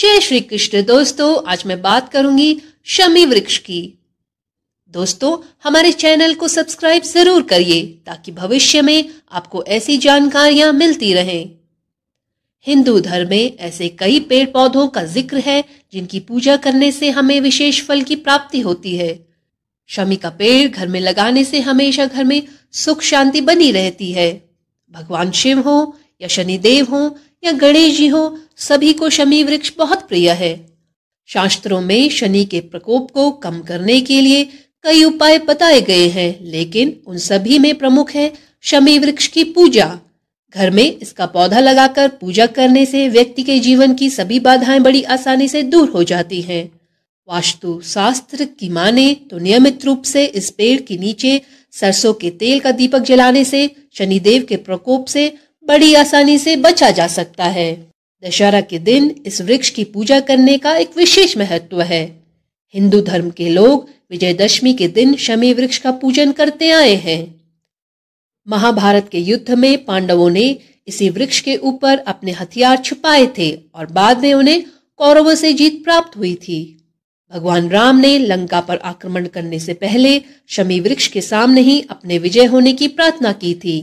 जय श्री कृष्ण दोस्तों आज मैं बात करूंगी शमी वृक्ष की दोस्तों हमारे चैनल को सब्सक्राइब जरूर करिए ताकि भविष्य में आपको ऐसी जानकारियां मिलती रहें। हिंदू धर्म में ऐसे कई पेड़ पौधों का जिक्र है जिनकी पूजा करने से हमें विशेष फल की प्राप्ति होती है शमी का पेड़ घर में लगाने से हमेशा घर में सुख शांति बनी रहती है भगवान शिव हो या शनिदेव हो या गणेश जी हो सभी को शमी वृक्ष बहुत प्रिय है शास्त्रों में शनि के प्रकोप को कम करने के लिए कई उपाय बताए गए हैं लेकिन उन सभी में प्रमुख है शमी वृक्ष की पूजा घर में इसका पौधा लगाकर पूजा करने से व्यक्ति के जीवन की सभी बाधाएं बड़ी आसानी से दूर हो जाती हैं वास्तु शास्त्र की माने तो नियमित रूप से इस पेड़ के नीचे सरसों के तेल का दीपक जलाने से शनिदेव के प्रकोप से बड़ी आसानी से बचा जा सकता है दशहरा के दिन इस वृक्ष की पूजा करने का एक विशेष महत्व है हिंदू धर्म के लोग विजयदशमी के दिन शमी वृक्ष का पूजन करते आए हैं महाभारत के युद्ध में पांडवों ने इसी वृक्ष के ऊपर अपने हथियार छुपाए थे और बाद में उन्हें कौरवों से जीत प्राप्त हुई थी भगवान राम ने लंका पर आक्रमण करने से पहले शमी वृक्ष के सामने ही अपने विजय होने की प्रार्थना की थी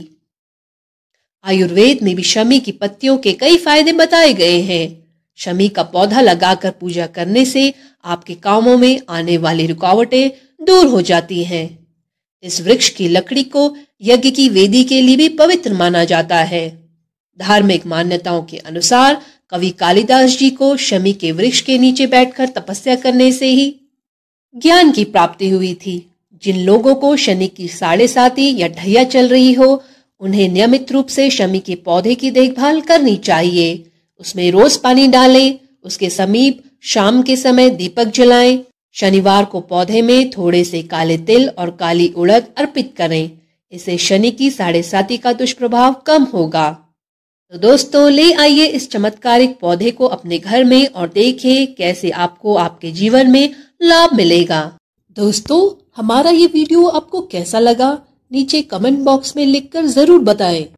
आयुर्वेद में भी शमी की पत्तियों के कई फायदे बताए गए हैं शमी का पौधा लगाकर पूजा करने से आपके कामों में आने वाली रुकावटें दूर हो जाती हैं इस वृक्ष की लकड़ी को यज्ञ की वेदी के लिए भी पवित्र माना जाता है धार्मिक मान्यताओं के अनुसार कवि कालिदास जी को शमी के वृक्ष के नीचे बैठकर तपस्या करने से ही ज्ञान की प्राप्ति हुई थी जिन लोगों को शनि की साढ़े साथी या ढैया चल रही हो उन्हें नियमित रूप से शमी के पौधे की देखभाल करनी चाहिए उसमें रोज पानी डालें उसके समीप शाम के समय दीपक जलाएं शनिवार को पौधे में थोड़े से काले तिल और काली उड़द अर्पित करें इससे शनि की साढ़े साथी का दुष्प्रभाव कम होगा तो दोस्तों ले आइए इस चमत्कारिक पौधे को अपने घर में और देखें कैसे आपको आपके जीवन में लाभ मिलेगा दोस्तों हमारा ये वीडियो आपको कैसा लगा नीचे कमेंट बॉक्स में लिखकर जरूर बताएं।